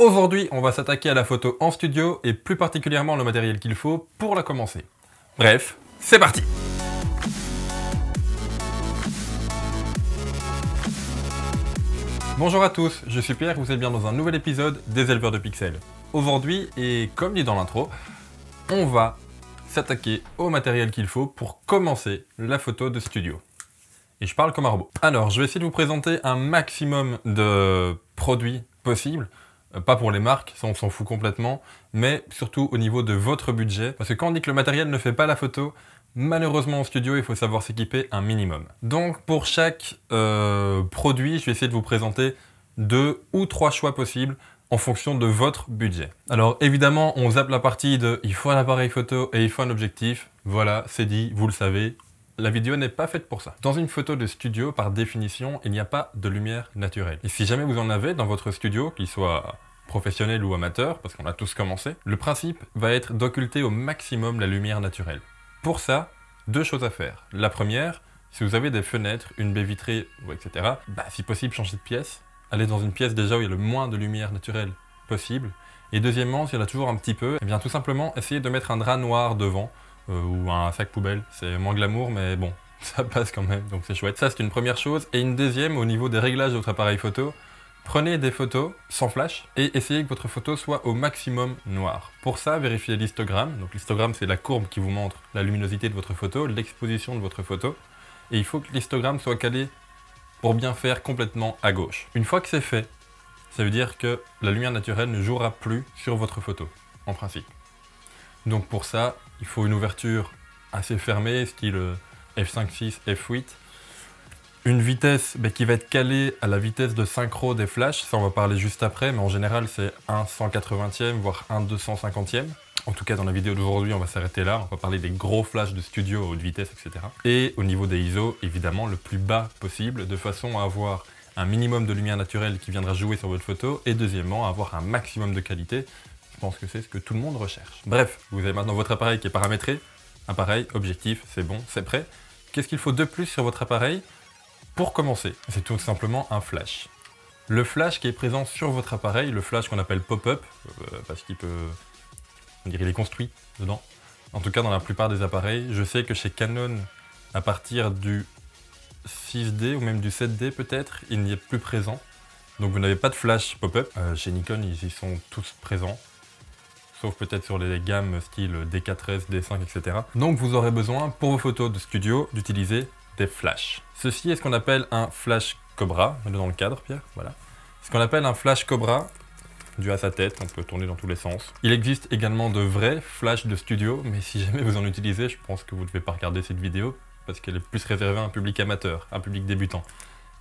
Aujourd'hui, on va s'attaquer à la photo en studio et plus particulièrement le matériel qu'il faut pour la commencer. Bref, c'est parti Bonjour à tous, je suis Pierre, vous êtes bien dans un nouvel épisode des éleveurs de pixels. Aujourd'hui, et comme dit dans l'intro, on va s'attaquer au matériel qu'il faut pour commencer la photo de studio. Et je parle comme un robot. Alors, je vais essayer de vous présenter un maximum de produits possibles euh, pas pour les marques, ça on s'en fout complètement, mais surtout au niveau de votre budget, parce que quand on dit que le matériel ne fait pas la photo, Malheureusement en studio, il faut savoir s'équiper un minimum. Donc pour chaque euh, produit, je vais essayer de vous présenter deux ou trois choix possibles en fonction de votre budget. Alors évidemment, on zappe la partie de il faut un appareil photo et il faut un objectif. Voilà, c'est dit, vous le savez, la vidéo n'est pas faite pour ça. Dans une photo de studio, par définition, il n'y a pas de lumière naturelle. Et si jamais vous en avez dans votre studio, qu'il soit professionnel ou amateur, parce qu'on a tous commencé, le principe va être d'occulter au maximum la lumière naturelle. Pour ça, deux choses à faire. La première, si vous avez des fenêtres, une baie vitrée, etc., bah, si possible, changez de pièce. Allez dans une pièce déjà où il y a le moins de lumière naturelle possible. Et deuxièmement, s'il y en a toujours un petit peu, eh bien tout simplement, essayez de mettre un drap noir devant, euh, ou un sac poubelle. C'est moins glamour, mais bon, ça passe quand même, donc c'est chouette. Ça, c'est une première chose. Et une deuxième, au niveau des réglages de votre appareil photo, Prenez des photos sans flash et essayez que votre photo soit au maximum noire. Pour ça, vérifiez l'histogramme. Donc l'histogramme, c'est la courbe qui vous montre la luminosité de votre photo, l'exposition de votre photo. Et il faut que l'histogramme soit calé pour bien faire complètement à gauche. Une fois que c'est fait, ça veut dire que la lumière naturelle ne jouera plus sur votre photo, en principe. Donc pour ça, il faut une ouverture assez fermée, style f5.6, f8, une vitesse qui va être calée à la vitesse de synchro des flashs, ça on va parler juste après, mais en général c'est 1 180e, voire 1 250e. En tout cas, dans la vidéo d'aujourd'hui, on va s'arrêter là. On va parler des gros flashs de studio à haute vitesse, etc. Et au niveau des ISO, évidemment, le plus bas possible, de façon à avoir un minimum de lumière naturelle qui viendra jouer sur votre photo, et deuxièmement, avoir un maximum de qualité. Je pense que c'est ce que tout le monde recherche. Bref, vous avez maintenant votre appareil qui est paramétré. Appareil, objectif, c'est bon, c'est prêt. Qu'est-ce qu'il faut de plus sur votre appareil pour commencer, c'est tout simplement un flash. Le flash qui est présent sur votre appareil, le flash qu'on appelle pop-up, euh, parce qu'il peut... On dirait il est construit dedans. En tout cas, dans la plupart des appareils, je sais que chez Canon, à partir du 6D ou même du 7D peut-être, il n'y est plus présent. Donc vous n'avez pas de flash pop-up. Euh, chez Nikon, ils y sont tous présents. Sauf peut-être sur les gammes style D4S, D5, etc. Donc vous aurez besoin, pour vos photos de studio, d'utiliser flash Ceci est ce qu'on appelle un flash cobra. dans le cadre, Pierre. Voilà. Ce qu'on appelle un flash cobra, dû à sa tête, on peut tourner dans tous les sens. Il existe également de vrais flash de studio, mais si jamais vous en utilisez, je pense que vous ne devez pas regarder cette vidéo, parce qu'elle est plus réservée à un public amateur, un public débutant.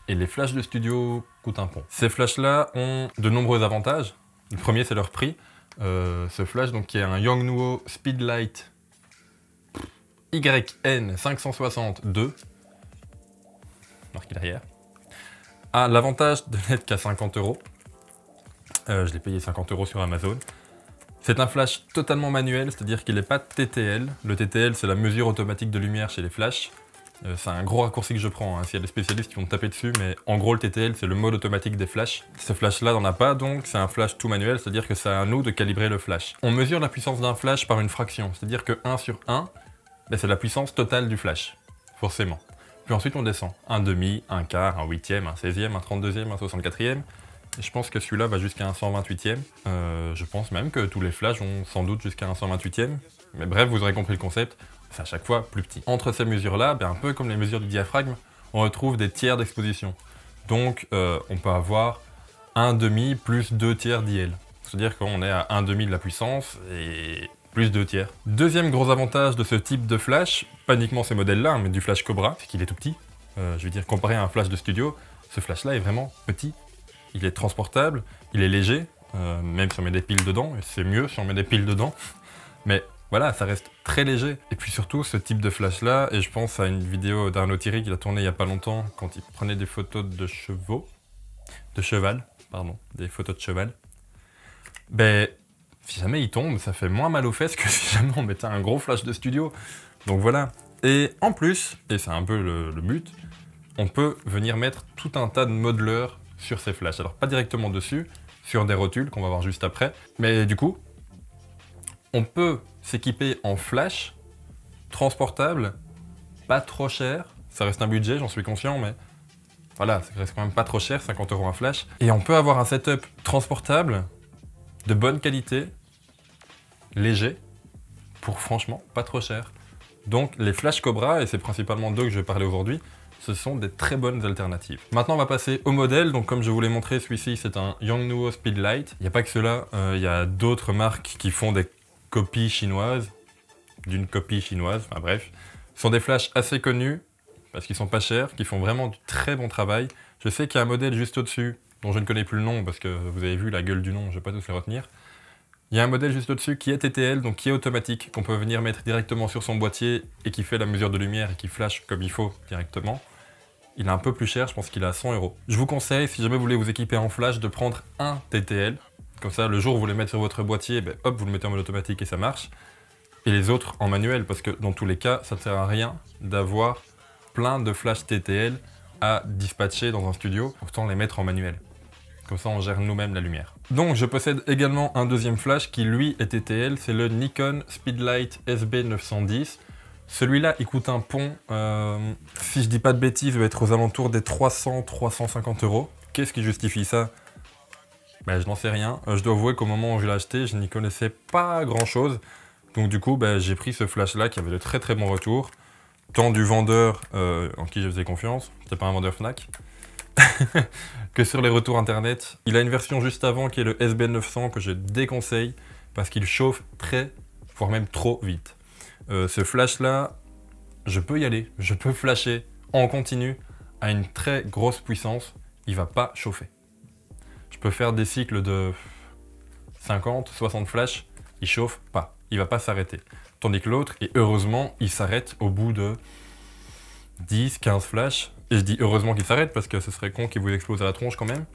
Et les flashs de studio coûtent un pont. Ces flashs-là ont de nombreux avantages. Le premier, c'est leur prix. Euh, ce flash, donc, qui est un Yongnuo Speedlight yn 560 marqué derrière. Ah, l'avantage de n'être qu'à 50 euros. Euh, je l'ai payé 50 euros sur Amazon. C'est un flash totalement manuel, c'est-à-dire qu'il n'est pas TTL. Le TTL, c'est la mesure automatique de lumière chez les flashs. Euh, c'est un gros raccourci que je prends, hein. s'il y a des spécialistes qui vont me taper dessus, mais en gros, le TTL, c'est le mode automatique des flashs. Ce flash-là n'en a pas, donc c'est un flash tout manuel, c'est-à-dire que c'est à nous de calibrer le flash. On mesure la puissance d'un flash par une fraction, c'est-à-dire que 1 sur 1, ben, c'est la puissance totale du flash, forcément. Puis ensuite, on descend. Un demi, un quart, un huitième, un seizième, un trente-deuxième, un soixante-quatrième. Je pense que celui-là va jusqu'à un 128e. Euh, je pense même que tous les flashs ont sans doute jusqu'à un 128e. Mais bref, vous aurez compris le concept, c'est à chaque fois plus petit. Entre ces mesures-là, ben, un peu comme les mesures du diaphragme, on retrouve des tiers d'exposition. Donc euh, on peut avoir un demi plus deux tiers d'IL. C'est-à-dire qu'on est à un demi de la puissance et plus deux tiers. Deuxième gros avantage de ce type de flash, pas uniquement ces modèles-là, hein, mais du flash Cobra, c'est qu'il est tout petit. Euh, je veux dire, comparé à un flash de studio, ce flash-là est vraiment petit. Il est transportable, il est léger, euh, même si on met des piles dedans, et c'est mieux si on met des piles dedans. Mais voilà, ça reste très léger. Et puis surtout, ce type de flash-là, et je pense à une vidéo d'Arnaud Thierry qui a tourné il n'y a pas longtemps, quand il prenait des photos de chevaux, de cheval, pardon, des photos de cheval, ben, si jamais il tombe, ça fait moins mal aux fesses que si jamais on mettait un gros flash de studio. Donc voilà. Et en plus, et c'est un peu le, but, on peut venir mettre tout un tas de modeleurs sur ces flashs. Alors pas directement dessus, sur des rotules qu'on va voir juste après. Mais du coup, on peut s'équiper en flash, transportable, pas trop cher. Ça reste un budget, j'en suis conscient, mais voilà, ça reste quand même pas trop cher, 50 euros un flash. Et on peut avoir un setup transportable de bonne qualité, léger, pour franchement pas trop cher. Donc les Flash Cobra, et c'est principalement d'eux que je vais parler aujourd'hui, ce sont des très bonnes alternatives. Maintenant, on va passer au modèle. Donc, comme je vous l'ai montré, celui-ci, c'est un Yongnuo Speedlight. Il n'y a pas que cela. Euh, il y a d'autres marques qui font des copies chinoises, d'une copie chinoise, enfin bref. Ce sont des flashs assez connus, parce qu'ils sont pas chers, qui font vraiment du très bon travail. Je sais qu'il y a un modèle juste au-dessus dont je ne connais plus le nom parce que vous avez vu la gueule du nom, je ne vais pas tous les retenir. Il y a un modèle juste au-dessus qui est TTL, donc qui est automatique, qu'on peut venir mettre directement sur son boîtier et qui fait la mesure de lumière et qui flash comme il faut directement. Il est un peu plus cher, je pense qu'il est à 100 euros. Je vous conseille, si jamais vous voulez vous équiper en flash, de prendre un TTL. Comme ça, le jour où vous voulez mettre sur votre boîtier, ben, hop, vous le mettez en mode automatique et ça marche. Et les autres en manuel, parce que dans tous les cas, ça ne sert à rien d'avoir plein de flash TTL à dispatcher dans un studio, autant les mettre en manuel. Comme ça, on gère nous-mêmes la lumière. Donc, je possède également un deuxième flash qui, lui, est e TTL. C'est le Nikon Speedlight SB910. Celui-là, il coûte un pont, euh, si je dis pas de bêtises, il va être aux alentours des 300-350 euros. Qu'est-ce qui justifie ça ben, Je n'en sais rien. Euh, je dois avouer qu'au moment où je l'ai acheté, je n'y connaissais pas grand-chose. Donc du coup, ben, j'ai pris ce flash-là qui avait de très très bons retours, tant du vendeur euh, en qui je faisais confiance, c'était pas un vendeur Fnac, que sur les retours internet. Il a une version juste avant qui est le sb 900 que je déconseille parce qu'il chauffe très, voire même trop vite. Euh, ce flash là, je peux y aller, je peux flasher en continu à une très grosse puissance, il va pas chauffer. Je peux faire des cycles de 50, 60 flashs, il chauffe pas, il va pas s'arrêter. Tandis que l'autre, et heureusement, il s'arrête au bout de 10, 15 flashs, et je dis heureusement qu'il s'arrête parce que ce serait con qu'il vous explose à la tronche quand même.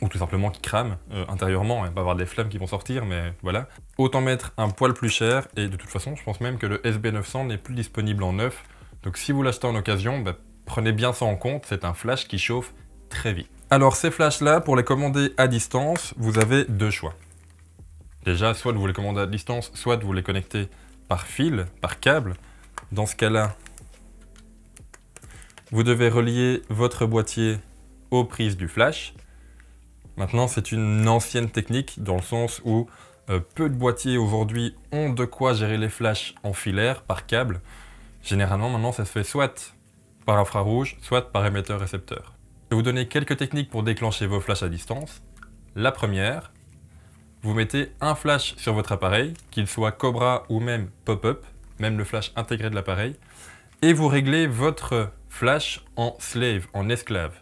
Ou tout simplement qu'il crame euh, intérieurement, et pas avoir des flammes qui vont sortir, mais voilà. Autant mettre un poil plus cher, et de toute façon, je pense même que le SB900 n'est plus disponible en neuf. Donc si vous l'achetez en occasion, bah, prenez bien ça en compte, c'est un flash qui chauffe très vite. Alors ces flashs-là, pour les commander à distance, vous avez deux choix. Déjà, soit vous les commandez à distance, soit vous les connectez par fil, par câble. Dans ce cas-là, vous devez relier votre boîtier aux prises du flash. Maintenant, c'est une ancienne technique dans le sens où euh, peu de boîtiers aujourd'hui ont de quoi gérer les flashs en filaire, par câble. Généralement, maintenant, ça se fait soit par infrarouge, soit par émetteur-récepteur. Je vais vous donner quelques techniques pour déclencher vos flashs à distance. La première, vous mettez un flash sur votre appareil, qu'il soit Cobra ou même pop-up, même le flash intégré de l'appareil, et vous réglez votre flash en slave, en esclave.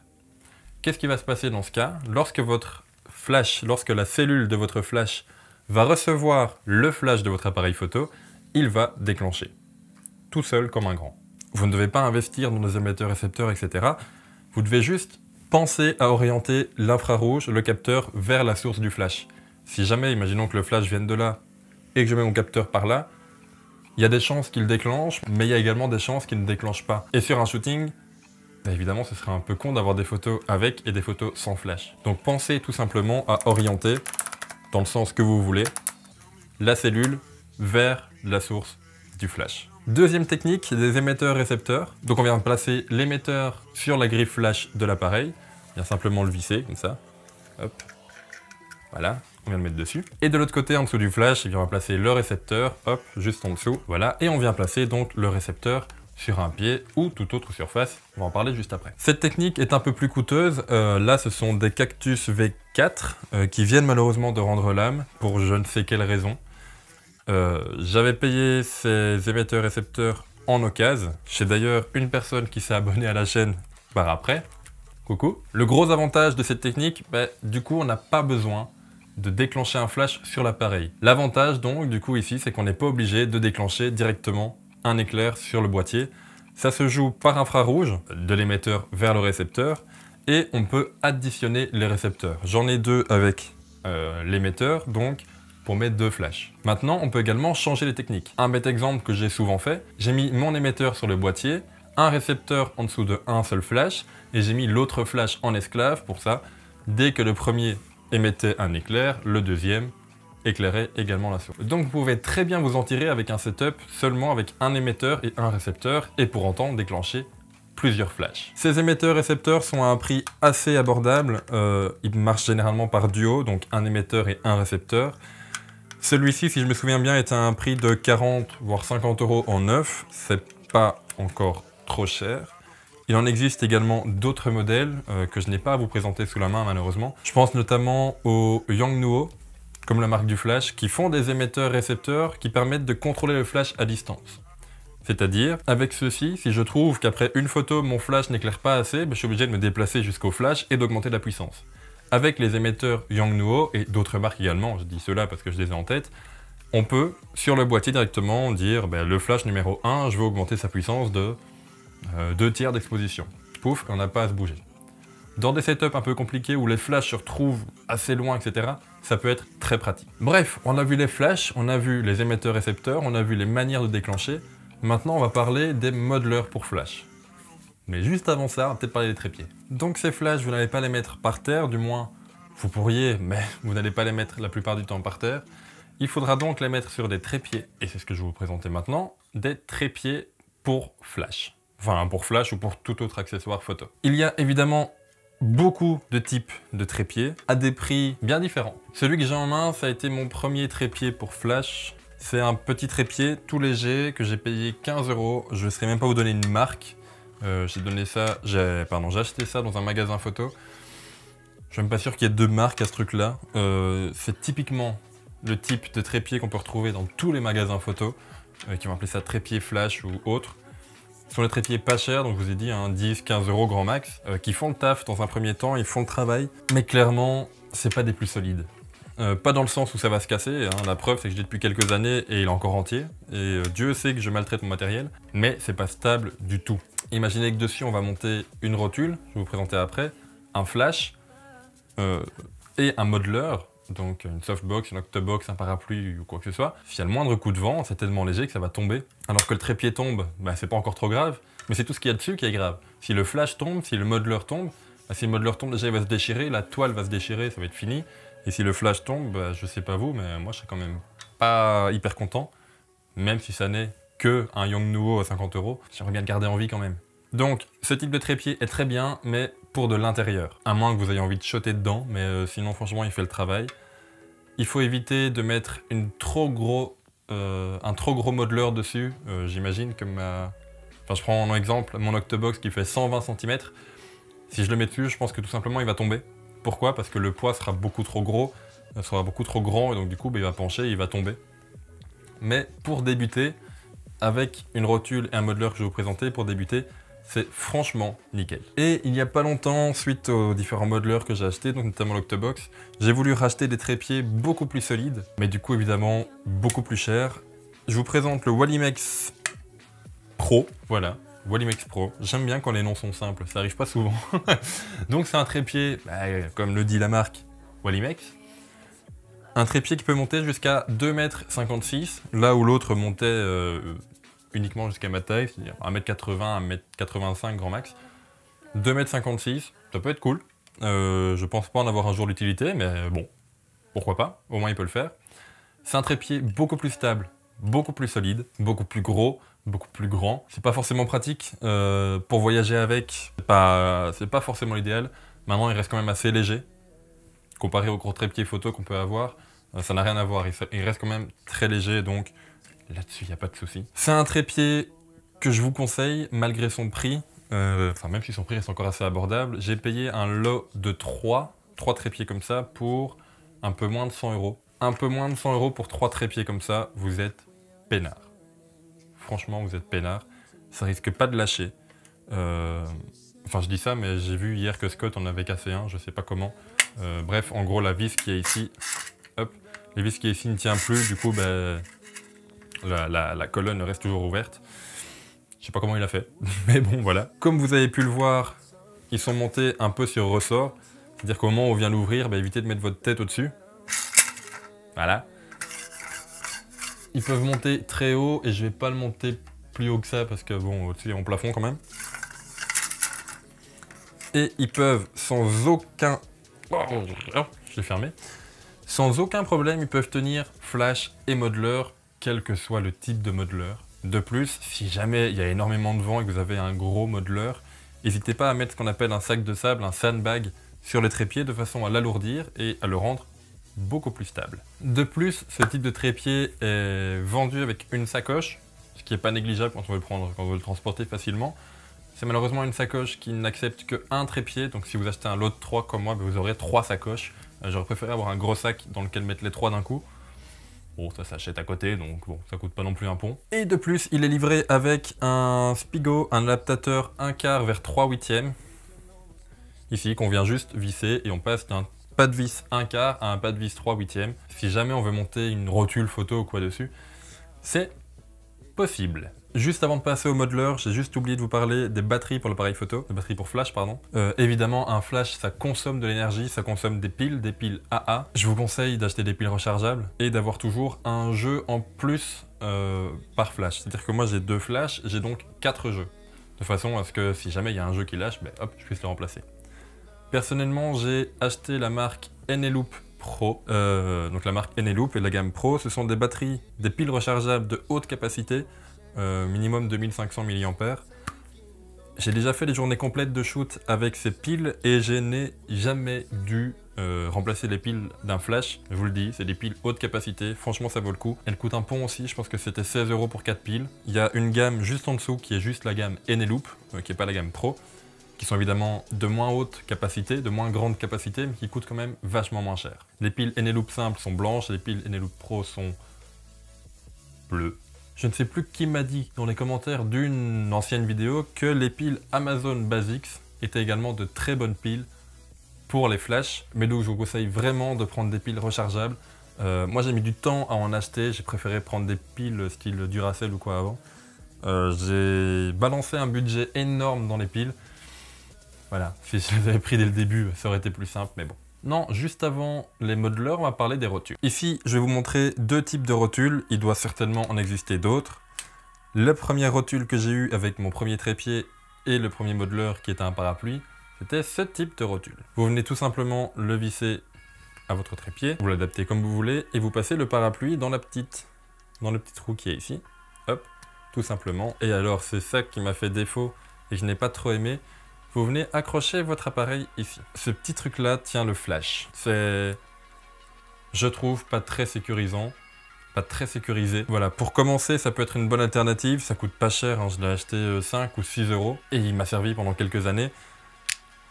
Qu'est-ce qui va se passer dans ce cas Lorsque votre flash, lorsque la cellule de votre flash va recevoir le flash de votre appareil photo, il va déclencher. Tout seul comme un grand. Vous ne devez pas investir dans des émetteurs, récepteurs, etc. Vous devez juste penser à orienter l'infrarouge, le capteur, vers la source du flash. Si jamais, imaginons que le flash vienne de là et que je mets mon capteur par là, il y a des chances qu'il déclenche, mais il y a également des chances qu'il ne déclenche pas. Et sur un shooting, bah, évidemment, ce serait un peu con d'avoir des photos avec et des photos sans flash. Donc pensez tout simplement à orienter, dans le sens que vous voulez, la cellule vers la source du flash. Deuxième technique, des émetteurs-récepteurs. Donc on vient de placer l'émetteur sur la griffe flash de l'appareil. On vient simplement le visser, comme ça. Hop. Voilà on vient le mettre dessus. Et de l'autre côté, en dessous du flash, on va placer le récepteur, hop, juste en dessous, voilà. Et on vient placer donc le récepteur sur un pied ou toute autre surface, on va en parler juste après. Cette technique est un peu plus coûteuse, euh, là ce sont des cactus V4 euh, qui viennent malheureusement de rendre l'âme, pour je ne sais quelle raison. Euh, j'avais payé ces émetteurs-récepteurs en occasion, chez d'ailleurs une personne qui s'est abonnée à la chaîne par après, coucou. Le gros avantage de cette technique, ben, du coup on n'a pas besoin de déclencher un flash sur l'appareil. L'avantage donc du coup ici, c'est qu'on n'est pas obligé de déclencher directement un éclair sur le boîtier. Ça se joue par infrarouge, de l'émetteur vers le récepteur, et on peut additionner les récepteurs. J'en ai deux avec euh, l'émetteur, donc pour mettre deux flashs. Maintenant, on peut également changer les techniques. Un bête exemple que j'ai souvent fait, j'ai mis mon émetteur sur le boîtier, un récepteur en dessous de un seul flash, et j'ai mis l'autre flash en esclave pour ça. Dès que le premier émettait un éclair, le deuxième éclairait également la source. Donc vous pouvez très bien vous en tirer avec un setup seulement avec un émetteur et un récepteur, et pour autant déclencher plusieurs flashs. Ces émetteurs-récepteurs sont à un prix assez abordable, euh, ils marchent généralement par duo, donc un émetteur et un récepteur. Celui-ci, si je me souviens bien, est à un prix de 40 voire 50 euros en neuf, c'est pas encore trop cher. Il en existe également d'autres modèles euh, que je n'ai pas à vous présenter sous la main malheureusement. Je pense notamment au Yangnuo, comme la marque du flash, qui font des émetteurs-récepteurs qui permettent de contrôler le flash à distance. C'est-à-dire, avec ceci, si je trouve qu'après une photo, mon flash n'éclaire pas assez, ben, je suis obligé de me déplacer jusqu'au flash et d'augmenter la puissance. Avec les émetteurs Yangnuo et d'autres marques également, je dis cela parce que je les ai en tête, on peut, sur le boîtier directement, dire ben, le flash numéro 1, je veux augmenter sa puissance de euh, deux tiers d'exposition. Pouf, on n'a pas à se bouger. Dans des setups un peu compliqués où les flashs se retrouvent assez loin, etc., ça peut être très pratique. Bref, on a vu les flashs, on a vu les émetteurs-récepteurs, on a vu les manières de déclencher. Maintenant, on va parler des modelers pour flash. Mais juste avant ça, on va peut-être parler des trépieds. Donc ces flashs, vous n'allez pas les mettre par terre, du moins vous pourriez, mais vous n'allez pas les mettre la plupart du temps par terre. Il faudra donc les mettre sur des trépieds, et c'est ce que je vais vous présenter maintenant, des trépieds pour flash enfin pour flash ou pour tout autre accessoire photo. Il y a évidemment beaucoup de types de trépieds à des prix bien différents. Celui que j'ai en main, ça a été mon premier trépied pour flash. C'est un petit trépied tout léger que j'ai payé 15 euros. Je ne saurais même pas vous donner une marque. Euh, j'ai donné ça, pardon, j'ai acheté ça dans un magasin photo. Je ne suis même pas sûr qu'il y ait deux marques à ce truc-là. Euh, c'est typiquement le type de trépied qu'on peut retrouver dans tous les magasins photo, euh, qui vont appeler ça trépied flash ou autre sont les trépieds pas chers, donc je vous ai dit un 10, 15 euros grand max, euh, qui font le taf dans un premier temps, ils font le travail, mais clairement, c'est pas des plus solides. Euh, pas dans le sens où ça va se casser, hein. la preuve c'est que j'ai depuis quelques années et il est encore entier, et euh, Dieu sait que je maltraite mon matériel, mais c'est pas stable du tout. Imaginez que dessus on va monter une rotule, je vais vous présenter après, un flash, et un modeleur, donc une softbox, une octobox, un parapluie ou quoi que ce soit, s'il y a le moindre coup de vent, c'est tellement léger que ça va tomber. Alors que le trépied tombe, bah, c'est pas encore trop grave, mais c'est tout ce qu'il y a dessus qui est grave. Si le flash tombe, si le modeler tombe, bah, si le modeler tombe, déjà il va se déchirer, la toile va se déchirer, ça va être fini. Et si le flash tombe, bah, je sais pas vous, mais moi je serais quand même pas hyper content, même si ça n'est que un Young à 50 euros, j'aimerais bien le garder en vie quand même. Donc, ce type de trépied est très bien, mais de l'intérieur. À moins que vous ayez envie de shotter dedans, mais euh, sinon franchement il fait le travail. Il faut éviter de mettre une trop gros, euh, un trop gros modeleur dessus. Euh, j'imagine comme ma... Enfin je prends un exemple mon Octobox qui fait 120 cm. Si je le mets dessus, je pense que tout simplement il va tomber. Pourquoi Parce que le poids sera beaucoup trop gros, sera beaucoup trop grand, et donc du coup bah, il va pencher il va tomber. Mais pour débuter, avec une rotule et un modeleur que je vous présenter, pour débuter, c'est franchement nickel. Et il n'y a pas longtemps, suite aux différents modeleurs que j'ai achetés, notamment l'Octobox, j'ai voulu racheter des trépieds beaucoup plus solides, mais du coup évidemment beaucoup plus cher. Je vous présente le Walimex Pro, voilà, Walimex Pro. J'aime bien quand les noms sont simples, ça arrive pas souvent. donc c'est un trépied, bah, comme le dit la marque, Walimex. Un trépied qui peut monter jusqu'à 2,56 m, là où l'autre montait euh, uniquement jusqu'à ma taille, c'est-à-dire 1m80, 1m85 grand max. 2m56, ça peut être cool. Euh, je pense pas en avoir un jour l'utilité, mais bon, pourquoi pas, au moins il peut le faire. C'est un trépied beaucoup plus stable, beaucoup plus solide, beaucoup plus gros, beaucoup plus grand. C'est pas forcément pratique euh, pour voyager avec, c'est pas, pas forcément idéal Maintenant, il reste quand même assez léger, comparé au gros trépied photo qu'on peut avoir. Euh, ça n'a rien à voir, il, il, reste quand même très léger, donc Là-dessus, il n'y a pas de souci. C'est un trépied que je vous conseille, malgré son prix. Euh, enfin, même si son prix reste encore assez abordable. J'ai payé un lot de 3, 3 trépieds comme ça, pour un peu moins de 100 euros. Un peu moins de 100 euros pour 3 trépieds comme ça, vous êtes peinard. Franchement, vous êtes peinard. Ça risque pas de lâcher. Euh, enfin, je dis ça, mais j'ai vu hier que Scott en avait cassé un, je sais pas comment. Euh, bref, en gros, la vis qui est ici, hop, Les vis qui est ici ne tient plus, du coup, ben la, colonne reste toujours ouverte. Je sais pas comment il a fait, mais bon voilà. Comme vous avez pu le voir, ils sont montés un peu sur ressort. C'est-à-dire qu'au moment où on vient l'ouvrir, bah, évitez de mettre votre tête au-dessus. Voilà. Ils peuvent monter très haut et je vais pas le monter plus haut que ça parce que bon, au on plafond quand même. Et ils peuvent sans aucun... Oh, oh, oh. je l'ai fermé. Sans aucun problème, ils peuvent tenir flash et Modeler quel que soit le type de modeleur. De plus, si jamais il y a énormément de vent et que vous avez un gros modeleur, n'hésitez pas à mettre ce qu'on appelle un sac de sable, un sandbag, sur le trépied de façon à l'alourdir et à le rendre beaucoup plus stable. De plus, ce type de trépied est vendu avec une sacoche, ce qui n'est pas négligeable quand on veut le prendre, quand on le transporter facilement. C'est malheureusement une sacoche qui n'accepte qu'un trépied, donc si vous achetez un lot de 3 comme moi, ben vous aurez trois sacoches. Euh, j'aurais préféré avoir un gros sac dans lequel mettre les trois d'un coup, Bon, ça s'achète à côté, donc bon, ça coûte pas non plus un pont. Et de plus, il est livré avec un spigo, un adaptateur 1 quart vers 3 huitièmes. Ici, qu'on vient juste visser et on passe d'un pas de vis 1 quart à un pas de vis 3 huitièmes. Si jamais on veut monter une rotule photo ou quoi dessus, c'est possible. Juste avant de passer au modeleur, j'ai juste oublié de vous parler des batteries pour l'appareil photo, des batteries pour flash, pardon. Euh, évidemment, un flash, ça consomme de l'énergie, ça consomme des piles, des piles AA. Je vous conseille d'acheter des piles rechargeables et d'avoir toujours un jeu en plus euh, par flash. C'est-à-dire que moi, j'ai deux flashs, j'ai donc quatre jeux. De façon à ce que si jamais il y a un jeu qui lâche, ben, hop, je puisse le remplacer. Personnellement, j'ai acheté la marque Eneloop Pro, euh, donc la marque Eneloop et la gamme Pro, ce sont des batteries, des piles rechargeables de haute capacité euh, minimum 2500 mAh. J'ai déjà fait des journées complètes de shoot avec ces piles et je n'ai jamais dû euh, remplacer les piles d'un flash. Je vous le dis, c'est des piles haute capacité, franchement ça vaut le coup. Elles coûtent un pont aussi, je pense que c'était 16 euros pour 4 piles. Il y a une gamme juste en dessous qui est juste la gamme Eneloop, euh, qui n'est pas la gamme Pro, qui sont évidemment de moins haute capacité, de moins grande capacité, mais qui coûtent quand même vachement moins cher. Les piles Eneloop simples sont blanches, les piles Eneloop Pro sont bleues. Je ne sais plus qui m'a dit dans les commentaires d'une ancienne vidéo que les piles Amazon Basics étaient également de très bonnes piles pour les flashs, mais donc je vous conseille vraiment de prendre des piles rechargeables. Euh, moi j'ai mis du temps à en acheter, j'ai préféré prendre des piles style Duracell ou quoi avant. Euh, j'ai balancé un budget énorme dans les piles. Voilà, si je les avais pris dès le début, ça aurait été plus simple, mais bon. Non, juste avant les modeleurs, on va parler des rotules. Ici, je vais vous montrer deux types de rotules. Il doit certainement en exister d'autres. Le premier rotule que j'ai eu avec mon premier trépied et le premier modeleur qui était un parapluie, c'était ce type de rotule. Vous venez tout simplement le visser à votre trépied, vous l'adaptez comme vous voulez et vous passez le parapluie dans la petite, dans le petit trou qui est ici. Hop, tout simplement. Et alors c'est ça qui m'a fait défaut et je n'ai pas trop aimé, vous venez accrocher votre appareil ici. Ce petit truc là tient le flash. C'est, je trouve, pas très sécurisant. Pas très sécurisé. Voilà, pour commencer, ça peut être une bonne alternative. Ça coûte pas cher, hein. je l'ai acheté 5 euh, ou 6 euros et il m'a servi pendant quelques années.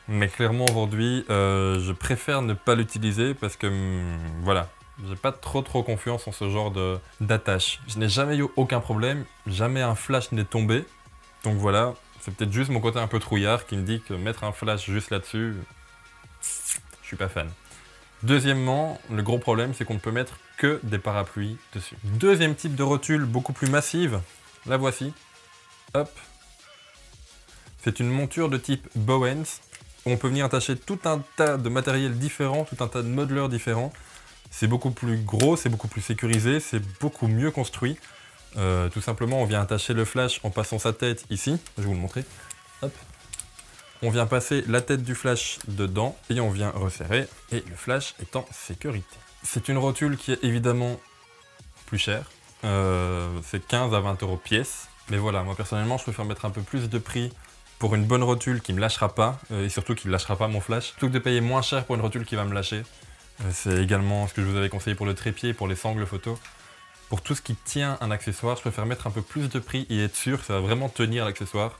Mais clairement aujourd'hui, euh, je préfère ne pas l'utiliser parce que hmm, voilà, j'ai pas trop trop confiance en ce genre d'attache. Je n'ai jamais eu aucun problème, jamais un flash n'est tombé. Donc voilà, c'est peut-être juste mon côté un peu trouillard qui me dit que mettre un flash juste là-dessus, je suis pas fan. Deuxièmement, le gros problème, c'est qu'on ne peut mettre que des parapluies dessus. Deuxième type de rotule, beaucoup plus massive, la voici. Hop. C'est une monture de type Bowens. on peut venir attacher tout un tas de matériel différent, tout un tas de modeleurs différents. C'est beaucoup plus gros, c'est beaucoup plus sécurisé, c'est beaucoup mieux construit. Euh, tout simplement, on vient attacher le flash en passant sa tête ici. Je vais vous le montrer. Hop. On vient passer la tête du flash dedans et on vient resserrer. Et le flash est en sécurité. C'est une rotule qui est évidemment plus chère. Euh, c'est 15 à 20 euros pièce. Mais voilà, moi personnellement, je préfère mettre un peu plus de prix pour une bonne rotule qui ne me lâchera pas euh, et surtout qui ne lâchera pas mon flash. Tout que de payer moins cher pour une rotule qui va me lâcher. c'est également ce que je vous avais conseillé pour le trépied, pour les sangles photo pour tout ce qui tient un accessoire, je préfère mettre un peu plus de prix et être sûr que ça va vraiment tenir l'accessoire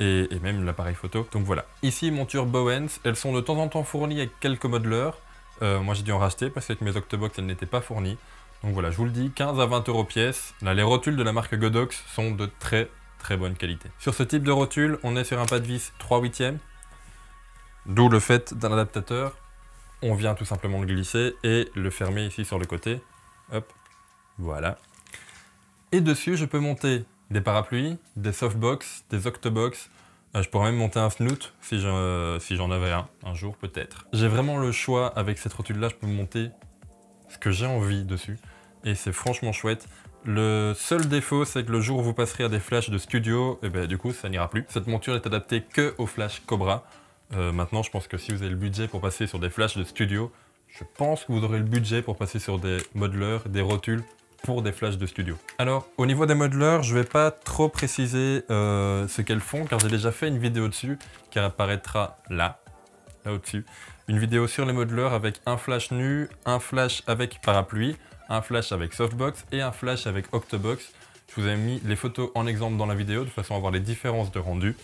et, même l'appareil photo. Donc voilà. Ici, monture Bowens, elles sont de temps en temps fournies avec quelques modeleurs. Euh, moi, j'ai dû en racheter parce que mes Octobox, elles n'étaient pas fournies. Donc voilà, je vous le dis, 15 à 20 euros pièce. Là, les rotules de la marque Godox sont de très très bonne qualité. Sur ce type de rotule, on est sur un pas de vis 3 huitièmes, d'où le fait d'un adaptateur. On vient tout simplement le glisser et le fermer ici sur le côté. Hop, voilà. Et dessus, je peux monter des parapluies, des softbox, des octobox. Euh, je pourrais même monter un snoot euh, si j'en avais un, un jour peut-être. J'ai vraiment le choix avec cette rotule-là, je peux monter ce que j'ai envie dessus. Et c'est franchement chouette. Le seul défaut, c'est que le jour où vous passerez à des flashs de studio, et eh ben, du coup, ça n'ira plus. Cette monture n'est adaptée que aux flashs Cobra. Euh, maintenant, je pense que si vous avez le budget pour passer sur des flashs de studio, je pense que vous aurez le budget pour passer sur des modelers, des rotules pour des flashs de studio. Alors, au niveau des modeleurs, je vais pas trop préciser euh, ce qu'elles font, car j'ai déjà fait une vidéo dessus, qui apparaîtra là, là au-dessus. Une vidéo sur les modeleurs avec un flash nu, un flash avec parapluie, un flash avec softbox et un flash avec octobox. Je vous ai mis les photos en exemple dans la vidéo, de façon à voir les différences de rendu.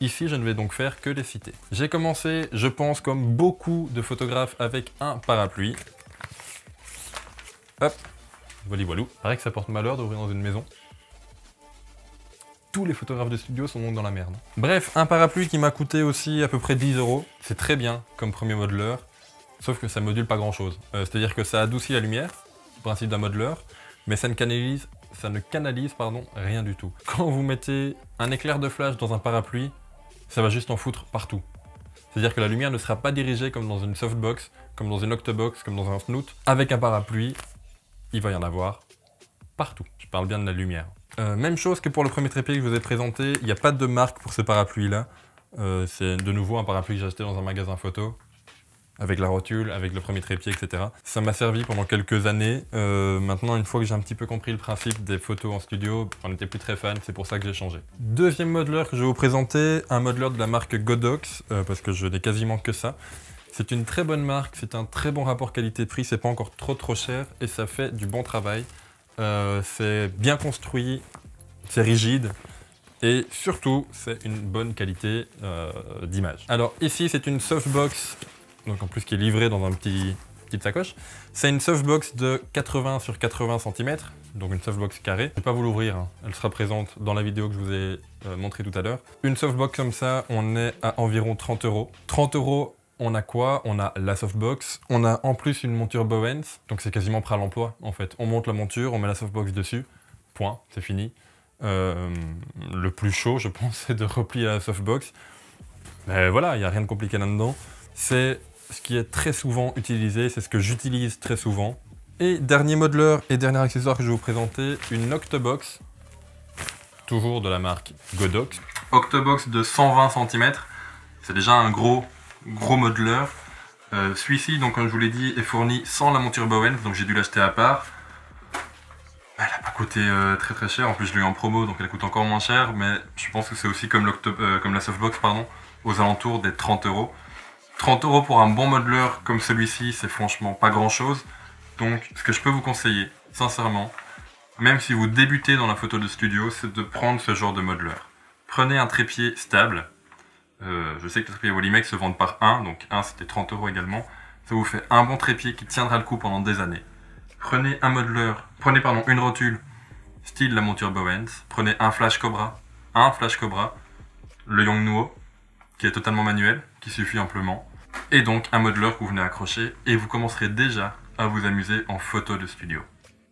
Ici, je ne vais donc faire que les citer. J'ai commencé, je pense, comme beaucoup de photographes avec un parapluie. Hop, voilà, voilou. Pareil que ça porte malheur d'ouvrir dans une maison. Tous les photographes de studio sont donc dans la merde. Bref, un parapluie qui m'a coûté aussi à peu près 10 euros. C'est très bien comme premier modeleur, sauf que ça module pas grand chose. Euh, c'est-à-dire que ça adoucit la lumière, principe d'un modeleur, mais ça ne canalise, ça ne canalise pardon, rien du tout. Quand vous mettez un éclair de flash dans un parapluie, ça va juste en foutre partout. C'est-à-dire que la lumière ne sera pas dirigée comme dans une softbox, comme dans une octobox, comme dans un snoot. Avec un parapluie, il va y en avoir partout. Je parle bien de la lumière. Euh, même chose que pour le premier trépied que je vous ai présenté, il n'y a pas de marque pour ce parapluie-là. Euh, c'est de nouveau un parapluie que j'ai acheté dans un magasin photo, avec la rotule, avec le premier trépied, etc. Ça m'a servi pendant quelques années. Euh, maintenant, une fois que j'ai un petit peu compris le principe des photos en studio, on n'était plus très fan, c'est pour ça que j'ai changé. Deuxième modeleur que je vais vous présenter, un modeleur de la marque Godox, parce que je n'ai quasiment que ça. C'est une très bonne marque, c'est un très bon rapport qualité-prix, c'est pas encore trop trop cher et ça fait du bon travail. Euh, c'est bien construit, c'est rigide et surtout c'est une bonne qualité euh, d'image. Alors ici c'est une softbox, donc en plus qui est livrée dans un petit petite sacoche. C'est une softbox de 80 sur 80 cm, donc une softbox carrée. Je ne vais pas vous l'ouvrir, hein. elle sera présente dans la vidéo que je vous ai euh, montrée tout à l'heure. Une softbox comme ça, on est à environ 30 euros. 30 euros on a quoi On a la softbox, on a en plus une monture Bowens, donc c'est quasiment prêt à l'emploi en fait. On monte la monture, on met la softbox dessus, point, c'est fini. Euh, le plus chaud, je pense, c'est de replier la softbox. Mais voilà, il n'y a rien de compliqué là-dedans. C'est ce qui est très souvent utilisé, c'est ce que j'utilise très souvent. Et dernier modeler et dernier accessoire que je vais vous présenter, une Octobox, toujours de la marque Godox. Octobox de 120 cm, c'est déjà un gros gros modeleur. Euh, celui-ci, donc comme je vous l'ai dit, est fourni sans la monture Bowen. donc j'ai dû l'acheter à part. Elle n'a pas coûté euh, très très cher, en plus je l'ai eu en promo, donc elle coûte encore moins cher, mais je pense que c'est aussi comme, euh, comme, la softbox, pardon, aux alentours des 30 euros. 30 euros pour un bon modeleur comme celui-ci, c'est franchement pas grand chose. Donc ce que je peux vous conseiller, sincèrement, même si vous débutez dans la photo de studio, c'est de prendre ce genre de modeleur. Prenez un trépied stable, euh, je sais que les trépieds Wolimex se vendent par 1, donc 1 c'était 30 euros également. Ça vous fait un bon trépied qui tiendra le coup pendant des années. Prenez un modeleur, prenez pardon une rotule, style la monture Bowens, prenez un flash Cobra, un flash Cobra, le Yongnuo, qui est totalement manuel, qui suffit amplement, et donc un modeleur que vous venez accrocher, et vous commencerez déjà à vous amuser en photo de studio.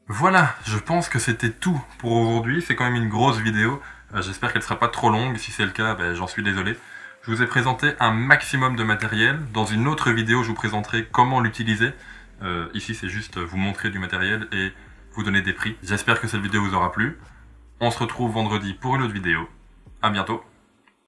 Voilà, je pense que c'était tout pour aujourd'hui, c'est quand même une grosse vidéo, euh, j'espère qu'elle ne sera pas trop longue, si c'est le cas, ben, j'en suis désolé. Je vous ai présenté un maximum de matériel. Dans une autre vidéo, je vous présenterai comment l'utiliser. Euh, ici, c'est juste vous montrer du matériel et vous donner des prix. J'espère que cette vidéo vous aura plu. On se retrouve vendredi pour une autre vidéo. À bientôt.